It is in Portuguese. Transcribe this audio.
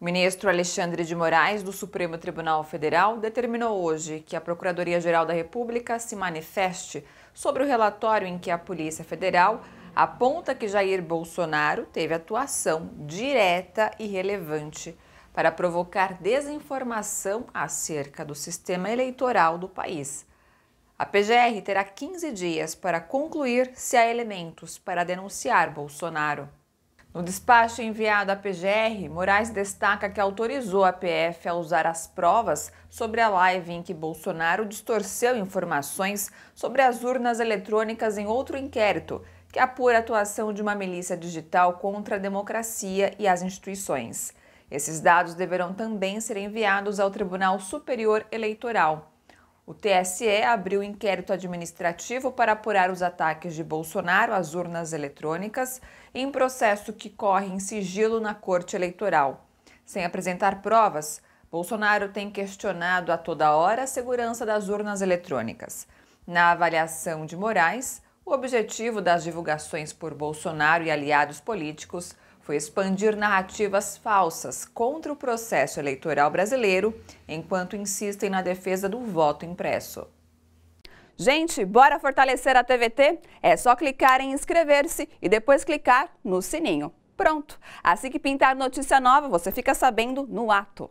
O ministro Alexandre de Moraes, do Supremo Tribunal Federal, determinou hoje que a Procuradoria-Geral da República se manifeste sobre o relatório em que a Polícia Federal aponta que Jair Bolsonaro teve atuação direta e relevante para provocar desinformação acerca do sistema eleitoral do país. A PGR terá 15 dias para concluir se há elementos para denunciar Bolsonaro. No despacho enviado à PGR, Moraes destaca que autorizou a PF a usar as provas sobre a live em que Bolsonaro distorceu informações sobre as urnas eletrônicas em outro inquérito que apura a atuação de uma milícia digital contra a democracia e as instituições. Esses dados deverão também ser enviados ao Tribunal Superior Eleitoral. O TSE abriu inquérito administrativo para apurar os ataques de Bolsonaro às urnas eletrônicas em processo que corre em sigilo na Corte Eleitoral. Sem apresentar provas, Bolsonaro tem questionado a toda hora a segurança das urnas eletrônicas. Na avaliação de Moraes, o objetivo das divulgações por Bolsonaro e aliados políticos foi expandir narrativas falsas contra o processo eleitoral brasileiro, enquanto insistem na defesa do voto impresso. Gente, bora fortalecer a TVT? É só clicar em inscrever-se e depois clicar no sininho. Pronto! Assim que pintar notícia nova, você fica sabendo no ato.